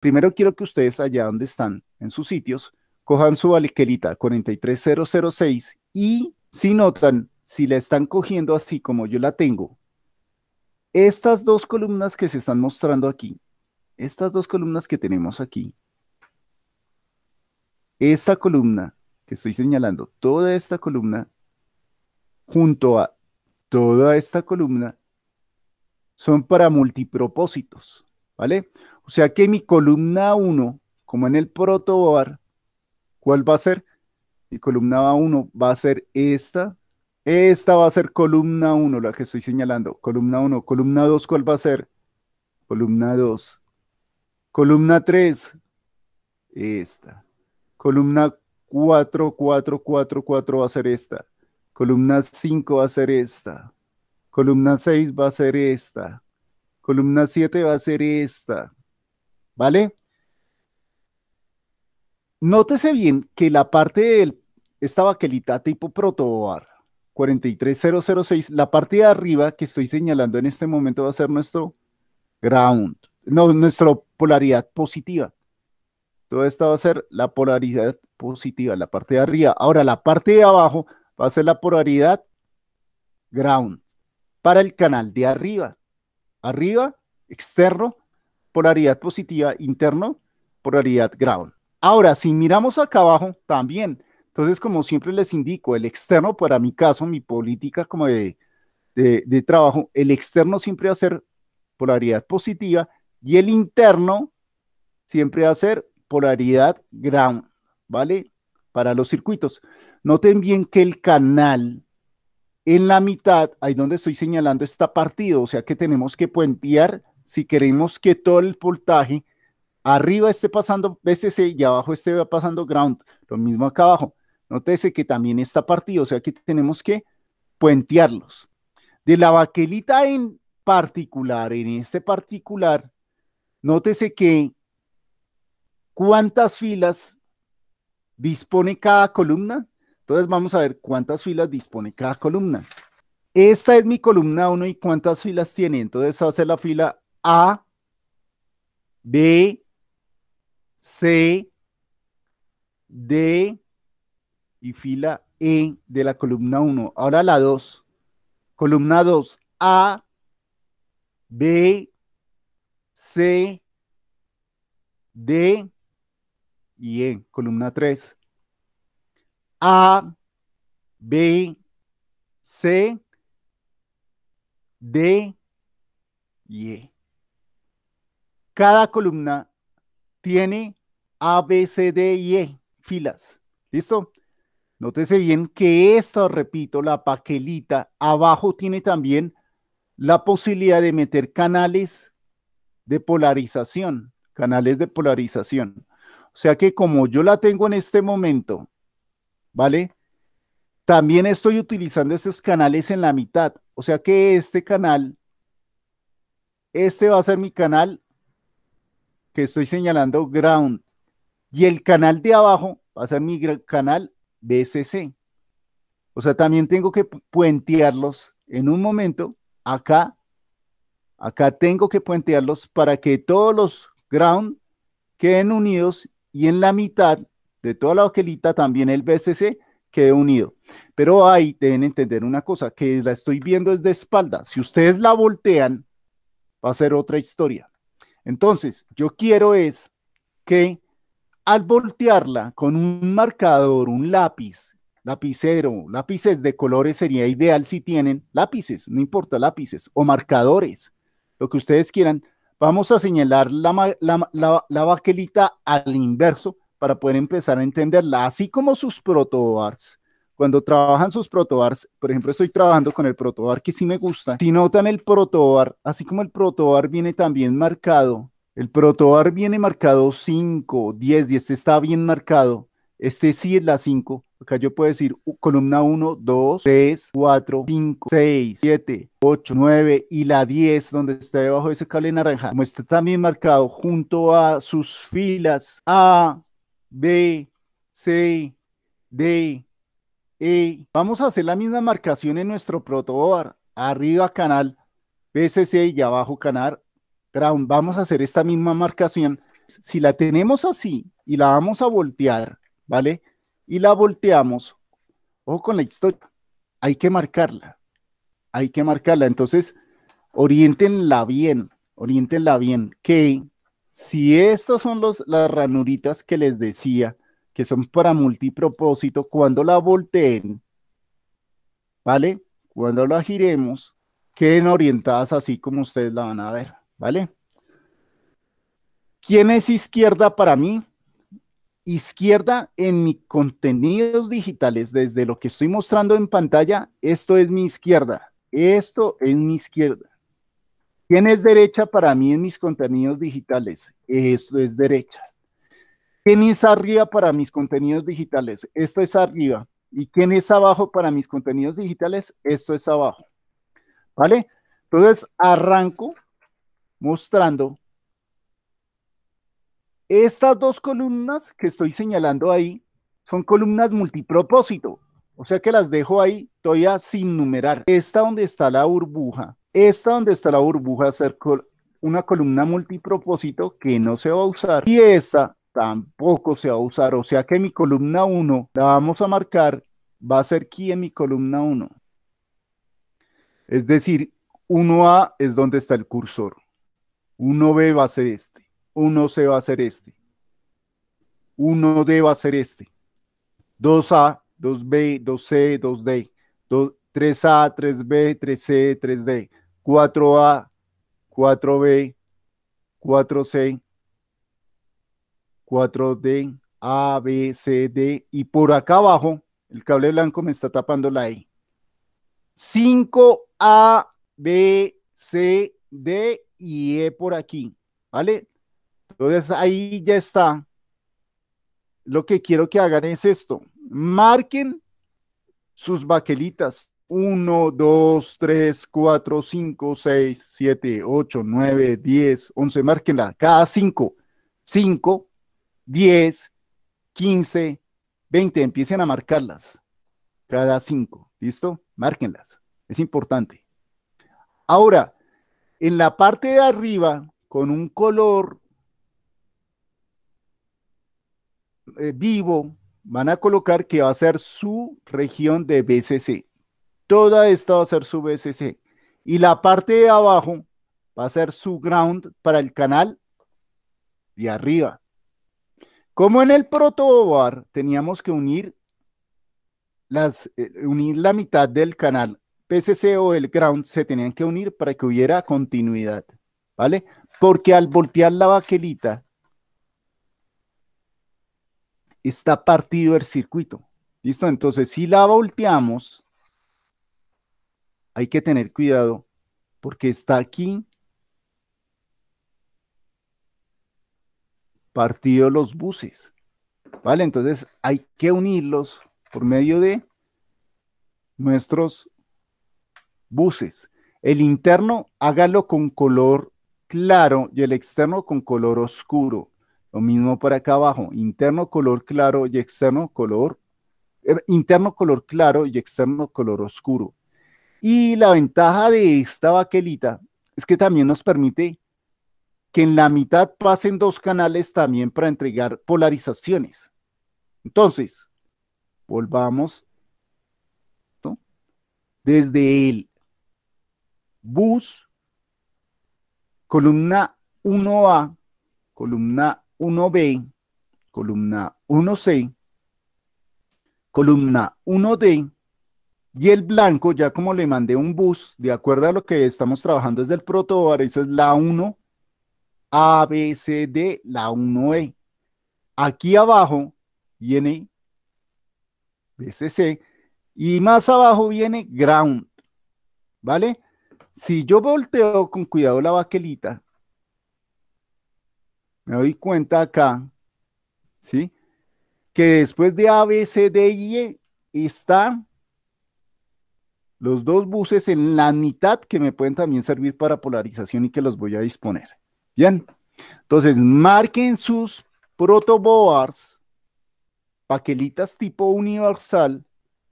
Primero quiero que ustedes allá donde están, en sus sitios, cojan su aliquelita 43006 y si notan, si la están cogiendo así como yo la tengo, estas dos columnas que se están mostrando aquí, estas dos columnas que tenemos aquí, esta columna que estoy señalando, toda esta columna, junto a toda esta columna, son para multipropósitos. ¿vale? O sea que mi columna 1, como en el protobar, ¿cuál va a ser? Mi columna 1 va a ser esta. Esta va a ser columna 1, la que estoy señalando. Columna 1. Columna 2, ¿cuál va a ser? Columna 2. Columna 3, esta. Columna 4, 4, 4, 4 va a ser esta. Columna 5 va a ser esta. Columna 6 va a ser esta. Columna 7 va a ser esta. ¿Vale? Nótese bien que la parte de esta baquelita tipo protobar 43006, la parte de arriba que estoy señalando en este momento va a ser nuestro ground, no, nuestra polaridad positiva. Todo esto va a ser la polaridad positiva, la parte de arriba. Ahora, la parte de abajo va a ser la polaridad ground para el canal de arriba arriba, externo, polaridad positiva, interno, polaridad ground. Ahora, si miramos acá abajo, también. Entonces, como siempre les indico, el externo, para mi caso, mi política como de, trabajo, el externo siempre va a ser polaridad positiva y el interno siempre va a ser polaridad ground, ¿vale? Para los circuitos. Noten bien que el canal en la mitad, ahí donde estoy señalando, está partido, o sea que tenemos que puentear si queremos que todo el voltaje arriba esté pasando BCC y abajo esté pasando ground, lo mismo acá abajo. Nótese que también está partido, o sea que tenemos que puentearlos. De la baquelita en particular, en este particular, nótese que cuántas filas dispone cada columna, entonces vamos a ver cuántas filas dispone cada columna. Esta es mi columna 1 y cuántas filas tiene. Entonces va a ser la fila A, B, C, D y fila E de la columna 1. Ahora la 2. Columna 2, A, B, C, D y E. Columna 3. A, B, C, D, Y. E. Cada columna tiene A, B, C, D, Y e, filas. ¿Listo? Nótese bien que esta, repito, la paquelita abajo tiene también la posibilidad de meter canales de polarización, canales de polarización. O sea que como yo la tengo en este momento ¿vale? También estoy utilizando estos canales en la mitad, o sea que este canal, este va a ser mi canal que estoy señalando ground y el canal de abajo va a ser mi canal BCC. O sea, también tengo que puentearlos en un momento acá. Acá tengo que puentearlos para que todos los ground queden unidos y en la mitad de toda la baquelita, también el BCC quede unido. Pero ahí deben entender una cosa, que la estoy viendo es de espalda. Si ustedes la voltean, va a ser otra historia. Entonces, yo quiero es que al voltearla con un marcador, un lápiz, lapicero, lápices de colores sería ideal si tienen lápices, no importa, lápices o marcadores, lo que ustedes quieran. Vamos a señalar la baquelita al inverso para poder empezar a entenderla, así como sus protobars. Cuando trabajan sus protobars, por ejemplo, estoy trabajando con el protobar que sí me gusta. Si notan el protobar, así como el protobar viene también marcado, el protobar viene marcado 5, 10 y este está bien marcado. Este sí es la 5. Acá yo puedo decir columna 1, 2, 3, 4, 5, 6, 7, 8, 9 y la 10 donde está debajo de ese cable naranja. Como está también marcado junto a sus filas A, B, C, D, E. Vamos a hacer la misma marcación en nuestro protoboard, Arriba canal PCC y abajo canal ground. Vamos a hacer esta misma marcación. Si la tenemos así y la vamos a voltear, ¿vale? Y la volteamos, ojo con la historia, hay que marcarla. Hay que marcarla. Entonces, orientenla bien, oriéntenla bien. Que si estas son las ranuritas que les decía, que son para multipropósito, cuando la volteen, ¿vale? Cuando la giremos, queden orientadas así como ustedes la van a ver, ¿vale? ¿Quién es izquierda para mí? Izquierda en mis contenidos digitales, desde lo que estoy mostrando en pantalla, esto es mi izquierda, esto es mi izquierda. ¿Quién es derecha para mí en mis contenidos digitales? Esto es derecha. ¿Quién es arriba para mis contenidos digitales? Esto es arriba. ¿Y quién es abajo para mis contenidos digitales? Esto es abajo. ¿Vale? Entonces, arranco mostrando estas dos columnas que estoy señalando ahí son columnas multipropósito. O sea que las dejo ahí todavía sin numerar. Esta donde está la burbuja esta donde está la burbuja hacer una columna multipropósito que no se va a usar y esta tampoco se va a usar. O sea que mi columna 1 la vamos a marcar, va a ser aquí en mi columna 1. Es decir, 1A es donde está el cursor. 1B va a ser este. 1C va a ser este. 1D va a ser este. 2A, 2B, 2C, 2D. 2, 3A, c 2 d 3C, 3D. 4A, 4B, 4C, 4D, A, B, C, D y por acá abajo, el cable blanco me está tapando la E. 5A, B, C, D y E por aquí, ¿vale? Entonces ahí ya está. Lo que quiero que hagan es esto. Marquen sus baquelitas, 1, 2, 3, 4, 5, 6, 7, 8, 9, 10, 11. Márquenla. Cada 5. 5, 10, 15, 20. Empiecen a marcarlas. Cada 5. ¿Listo? Márquenlas. Es importante. Ahora, en la parte de arriba, con un color eh, vivo, van a colocar que va a ser su región de BCC. Toda esta va a ser su BCC. Y la parte de abajo va a ser su ground para el canal de arriba. Como en el protobar teníamos que unir las, eh, unir la mitad del canal PCC o el ground se tenían que unir para que hubiera continuidad, ¿vale? Porque al voltear la baquelita está partido el circuito, ¿listo? Entonces, si la volteamos, hay que tener cuidado porque está aquí partido los buses, ¿vale? Entonces hay que unirlos por medio de nuestros buses. El interno hágalo con color claro y el externo con color oscuro. Lo mismo para acá abajo, interno color claro y externo color, eh, interno color claro y externo color oscuro. Y la ventaja de esta baquelita es que también nos permite que en la mitad pasen dos canales también para entregar polarizaciones. Entonces, volvamos desde el bus, columna 1A, columna 1B, columna 1C, columna 1D, y el blanco, ya como le mandé un bus, de acuerdo a lo que estamos trabajando desde el protobar, esa es la 1, A, B, C, D, la 1E. Aquí abajo viene BCC y más abajo viene ground, ¿vale? Si yo volteo con cuidado la baquelita, me doy cuenta acá, ¿sí? Que después de A, B, C, D, y e, está los dos buses en la mitad que me pueden también servir para polarización y que los voy a disponer. Bien, entonces marquen sus protoboards, paquelitas tipo universal,